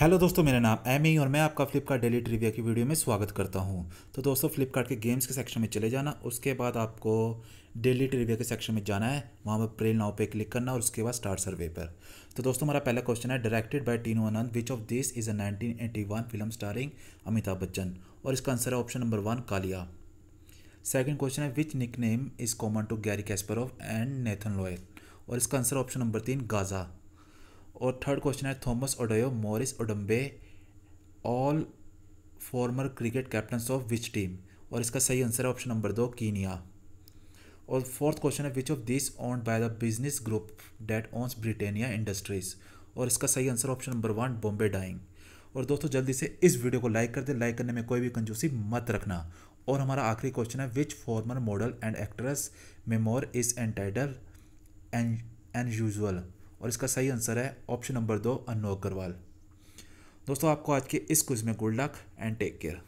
hello दोस्तों मेरा नाम एम ई और मैं आपका फ्लिपकार्ट डेली ट्रिविया की वीडियो में स्वागत करता हूं तो दोस्तों फ्लिपकार्ट के गेम्स के सेक्शन में चले जाना उसके बाद आपको डेली ट्रिविया के सेक्शन में जाना है वहां पर प्रेल नाव पे क्लिक करना और उसके बाद स्टार सर्वे पर तो दोस्तों हमारा पहला क्वेश्चन है directed by Tinu Anand which of this is a nineteen film starring Amitabh Bachchan और इसका आंसर है option number one Kaalia second question है which nick name is common to Garry Kasparov and Nathan Lyon और इसका आंसर ऑप्शन नंबर तीन Gazza और third question है Thomas Odoyo Maurice Odumbe all former cricket captains of which team और इसका सही answer है ऑप्शन नंबर दो कीनिया और फोर्थ क्वेश्चन है which of this owned by the business group that owns Britannia industries और इसका सही answer option number one Bombay Dyeing और दोस्तों जल्दी से इस वीडियो को लाइक कर दे लाइक करने में कोई भी कंजूसी मत रखना और हमारा आखिरी क्वेश्चन है which former model and actress memoir is entitled and and और इसका सही आंसर है ऑप्शन नंबर दो अनु अग्रवाल दोस्तों आपको आज के इस क्विज में good luck and take care